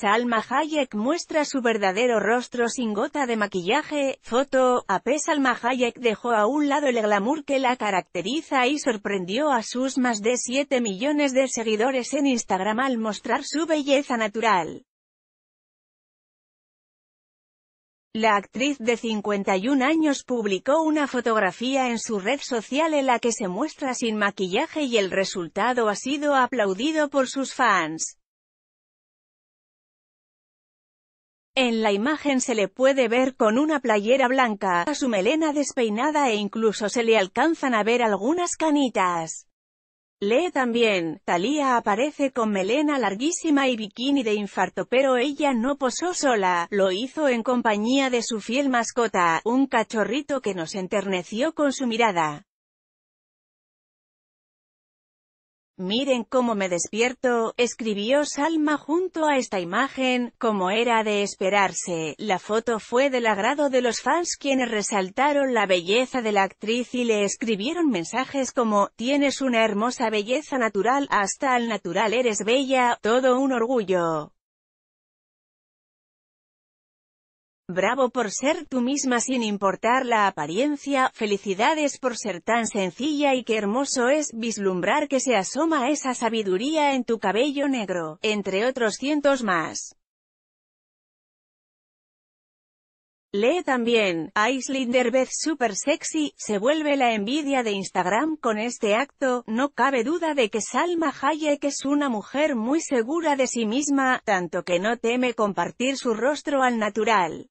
Salma Hayek muestra su verdadero rostro sin gota de maquillaje, foto, AP Salma Hayek dejó a un lado el glamour que la caracteriza y sorprendió a sus más de 7 millones de seguidores en Instagram al mostrar su belleza natural. La actriz de 51 años publicó una fotografía en su red social en la que se muestra sin maquillaje y el resultado ha sido aplaudido por sus fans. En la imagen se le puede ver con una playera blanca, a su melena despeinada e incluso se le alcanzan a ver algunas canitas. Lee también, Thalía aparece con melena larguísima y bikini de infarto pero ella no posó sola, lo hizo en compañía de su fiel mascota, un cachorrito que nos enterneció con su mirada. Miren cómo me despierto, escribió Salma junto a esta imagen, como era de esperarse, la foto fue del agrado de los fans quienes resaltaron la belleza de la actriz y le escribieron mensajes como, tienes una hermosa belleza natural, hasta al natural eres bella, todo un orgullo. Bravo por ser tú misma sin importar la apariencia, felicidades por ser tan sencilla y qué hermoso es vislumbrar que se asoma esa sabiduría en tu cabello negro, entre otros cientos más. Lee también, Aislinder Beth Super Sexy, se vuelve la envidia de Instagram con este acto, no cabe duda de que Salma Hayek es una mujer muy segura de sí misma, tanto que no teme compartir su rostro al natural.